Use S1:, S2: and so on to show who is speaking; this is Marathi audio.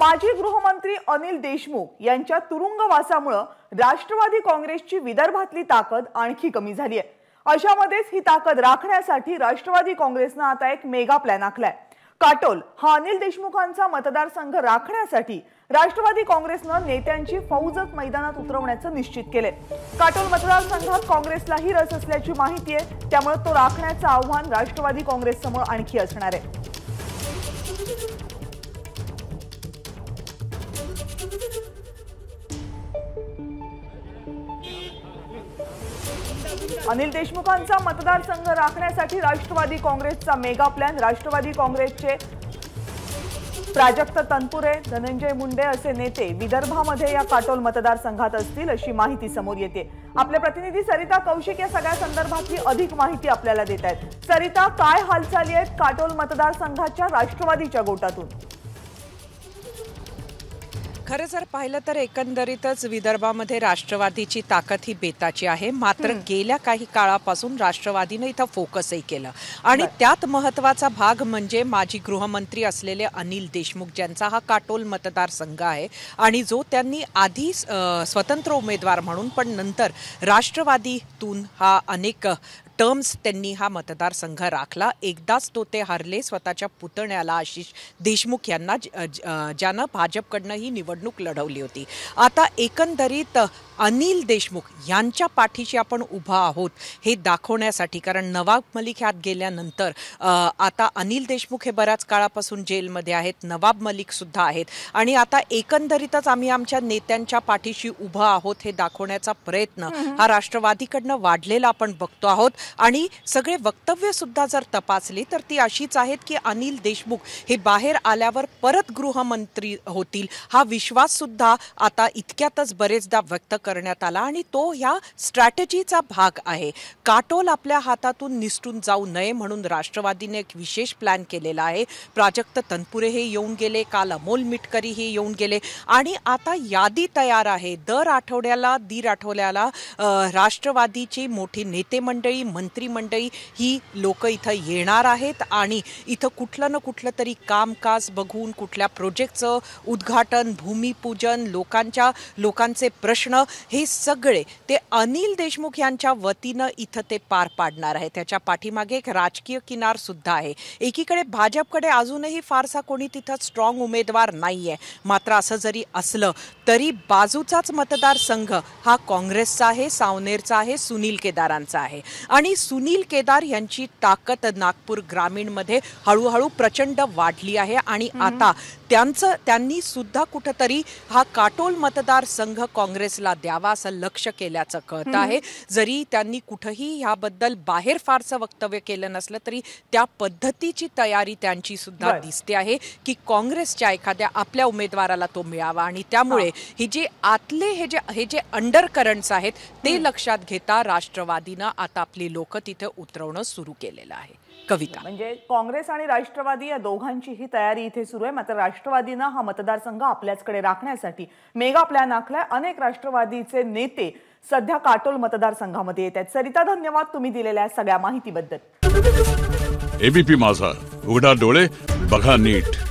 S1: माजी गृहमंत्री अनिल देशमुख यांच्या तुरुंगवासामुळं राष्ट्रवादी काँग्रेसची विदर्भातली ताकद आणखी कमी झाली आहे अशामध्येच ही ताकद राखण्यासाठी राष्ट्रवादी काँग्रेसनं आता एक मेगा प्लॅन आखलाय काटोल हा अनिल देशमुखांचा मतदारसंघ राखण्यासाठी राष्ट्रवादी काँग्रेसनं नेत्यांची फौजत मैदानात उतरवण्याचं निश्चित केलंय काटोल मतदारसंघात काँग्रेसलाही रस असल्याची माहिती आहे त्यामुळे तो राखण्याचं आव्हान राष्ट्रवादी काँग्रेस समोर आणखी असणार आहे अनिल देशमुखांचा मतदारसंघ राखण्यासाठी राष्ट्रवादी काँग्रेसचा मेगा प्लॅन राष्ट्रवादी काँग्रेसचे प्राजक्त तनपुरे धनंजय मुंडे असे नेते विदर्भामध्ये या काटोल मतदारसंघात असतील अशी माहिती समोर येते आपल्या प्रतिनिधी सरिता कौशिक या सगळ्या संदर्भातली अधिक माहिती आपल्याला देत आहेत सरिता काय हालचाली आहेत काटोल मतदारसंघाच्या राष्ट्रवादीच्या गोटातून
S2: खरं जर पाहिलं तर एकंदरीतच विदर्भामध्ये राष्ट्रवादीची ताकद ही बेताची आहे मात्र गेल्या काही काळापासून राष्ट्रवादीनं इथं फोकसही केलं आणि त्यात महत्वाचा भाग म्हणजे माजी गृहमंत्री असलेले अनिल देशमुख ज्यांचा हा काटोल मतदारसंघ आहे आणि जो त्यांनी आधी स्वतंत्र उमेदवार म्हणून पण नंतर राष्ट्रवादीतून हा अनेक टर्म्स त्यांनी हा मतदारसंघ राखला एकदाच तो ते हरले स्वतःच्या पुतण्याला आशिष देशमुख यांना ज्यानं भाजपकडनं ही निवडणूक लढवली होती आता एकंदरीत अनिल देशमुख यांच्या पाठीशी आपण उभा आहोत हे दाखवण्यासाठी कारण नवाब मलिक ह्यात गेल्यानंतर आता अनिल देशमुख हे बऱ्याच काळापासून जेलमध्ये आहेत नवाब मलिकसुद्धा आहेत आणि आता एकंदरीतच आम्ही आमच्या नेत्यांच्या पाठीशी उभा आहोत हे दाखवण्याचा प्रयत्न हा राष्ट्रवादीकडनं वाढलेला आपण बघतो आहोत आणि सगळे वक्तव्यसुद्धा जर तपासले तर ती अशीच आहेत की अनिल देशमुख हे बाहेर आल्यावर परत गृहमंत्री होतील हा विश्वाससुद्धा आता इतक्यातच बरेचदा व्यक्त करण्यात आला आणि तो ह्या स्ट्रॅटेजीचा भाग आहे काटोल आपल्या हातातून निसटून जाऊ नये म्हणून राष्ट्रवादीने एक विशेष प्लॅन केलेला आहे प्राजक्त तनपुरे हे येऊन गेले काल अमोल मिटकरी हे येऊन गेले आणि आता यादी तयार आहे दर आठवड्याला दीड आठवड्याला राष्ट्रवादीची मोठी नेते मंडळी मंत्रिमंडळी ही लोक इथं येणार आहेत आणि इथं कुठलं ना कुठलं तरी कामकाज बघून कुठल्या प्रोजेक्टचं उद्घाटन भूमिपूजन लोकांच्या लोकांचे प्रश्न हे सगळे ते अनिल देशमुख यांच्या वतीनं इथं ते पार पाडणार आहे त्याच्या पाठीमागे एक राजकीय किनारसुद्धा आहे एकीकडे भाजपकडे अजूनही फारसा कोणी तिथं स्ट्रॉंग उमेदवार नाही आहे मात्र असं जरी असलं तरी बाजूचाच मतदारसंघ हा काँग्रेसचा आहे सावनेरचा आहे सुनील केदारांचा आहे आणि आणि सुनील केदार यांची ताकद नागपूर ग्रामीणमध्ये हळूहळू प्रचंड वाढली आहे आणि आता त्यांचं त्यांनी सुद्धा कुठंतरी हा काटोल मतदारसंघ काँग्रेसला द्यावा असं लक्ष केल्याचं कळत आहे जरी त्यांनी कुठंही ह्याबद्दल बाहेर फारसं वक्तव्य केलं नसलं तरी त्या पद्धतीची तयारी त्यांची सुद्धा दिसते आहे की काँग्रेसच्या एखाद्या आपल्या उमेदवाराला तो मिळावा आणि त्यामुळे ही जे आतले हे जे हे जे अंडर करंट्स आहेत ते लक्षात घेता राष्ट्रवादीनं आता आपली लोक तिथे उतरवणं सुरू केलेलं आहे
S1: कविता म्हणजे काँग्रेस आणि राष्ट्रवादी या दोघांची ही तयारी इथे सुरू आहे मात्र राष्ट्रवादीनं हा मतदारसंघ आपल्याचकडे राखण्यासाठी मेगा प्लॅन आखलाय अनेक राष्ट्रवादीचे नेते सध्या काटोल मतदारसंघामध्ये येत आहेत सरिता धन्यवाद तुम्ही दिलेल्या सगळ्या माहितीबद्दल एबीपी माझा उघडा डोळे बघा नीट